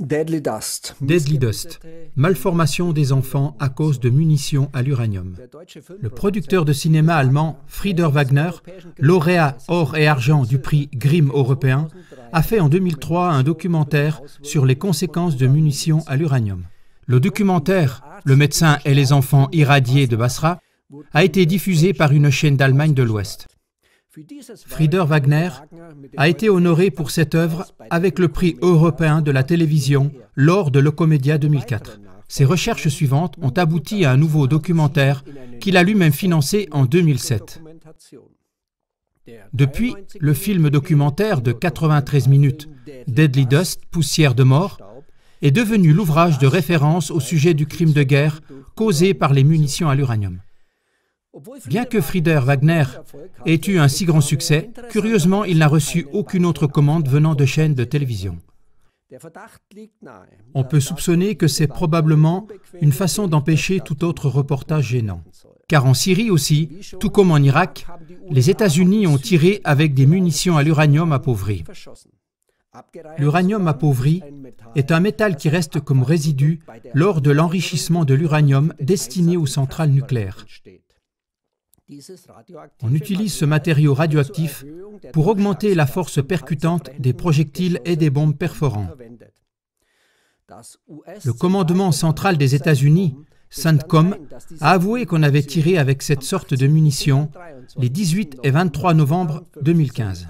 Deadly Dust. Malformation des enfants à cause de munitions à l'uranium. Le producteur de cinéma allemand Frieder Wagner, lauréat or et argent du prix Grimm européen, a fait en 2003 un documentaire sur les conséquences de munitions à l'uranium. Le documentaire Le médecin et les enfants irradiés de Basra a été diffusé par une chaîne d'Allemagne de l'Ouest. Frieder Wagner a été honoré pour cette œuvre avec le prix européen de la télévision lors de l'Ocomedia 2004. Ses recherches suivantes ont abouti à un nouveau documentaire qu'il a lui-même financé en 2007. Depuis, le film documentaire de 93 minutes, Deadly Dust, Poussière de mort, est devenu l'ouvrage de référence au sujet du crime de guerre causé par les munitions à l'uranium. Bien que Frieder Wagner ait eu un si grand succès, curieusement, il n'a reçu aucune autre commande venant de chaînes de télévision. On peut soupçonner que c'est probablement une façon d'empêcher tout autre reportage gênant. Car en Syrie aussi, tout comme en Irak, les États-Unis ont tiré avec des munitions à l'uranium appauvri. L'uranium appauvri est un métal qui reste comme résidu lors de l'enrichissement de l'uranium destiné aux centrales nucléaires. On utilise ce matériau radioactif pour augmenter la force percutante des projectiles et des bombes perforants. Le commandement central des États-Unis, CENTCOM, a avoué qu'on avait tiré avec cette sorte de munitions les 18 et 23 novembre 2015.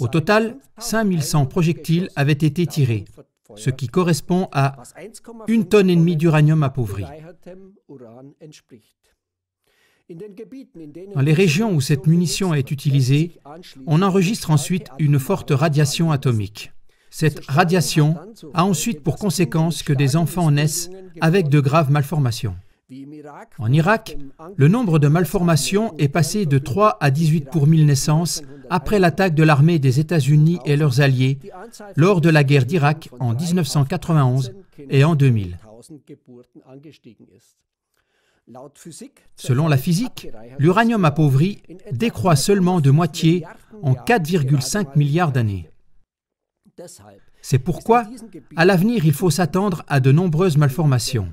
Au total, 5100 projectiles avaient été tirés, ce qui correspond à une tonne et demie d'uranium appauvri. Dans les régions où cette munition est utilisée, on enregistre ensuite une forte radiation atomique. Cette radiation a ensuite pour conséquence que des enfants naissent avec de graves malformations. En Irak, le nombre de malformations est passé de 3 à 18 pour 1000 naissances après l'attaque de l'armée des États-Unis et leurs alliés lors de la guerre d'Irak en 1991 et en 2000. Selon la physique, l'uranium appauvri décroît seulement de moitié en 4,5 milliards d'années. C'est pourquoi, à l'avenir, il faut s'attendre à de nombreuses malformations.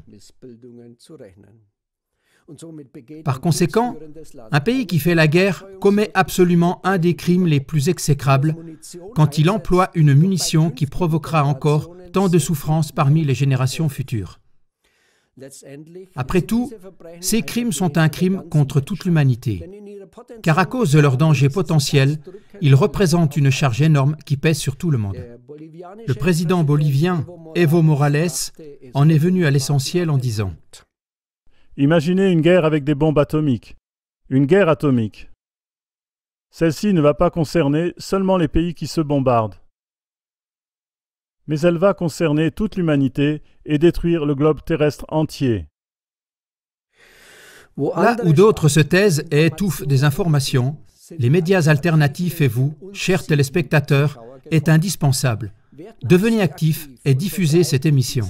Par conséquent, un pays qui fait la guerre commet absolument un des crimes les plus exécrables quand il emploie une munition qui provoquera encore tant de souffrances parmi les générations futures. Après tout, ces crimes sont un crime contre toute l'humanité, car à cause de leur danger potentiel, ils représentent une charge énorme qui pèse sur tout le monde. Le président bolivien Evo Morales en est venu à l'essentiel en disant ⁇ Imaginez une guerre avec des bombes atomiques. Une guerre atomique. Celle-ci ne va pas concerner seulement les pays qui se bombardent, mais elle va concerner toute l'humanité et détruire le globe terrestre entier. Là où d'autres se taisent et étouffent des informations, les médias alternatifs et vous, chers téléspectateurs, est indispensable. Devenez actifs et diffusez cette émission.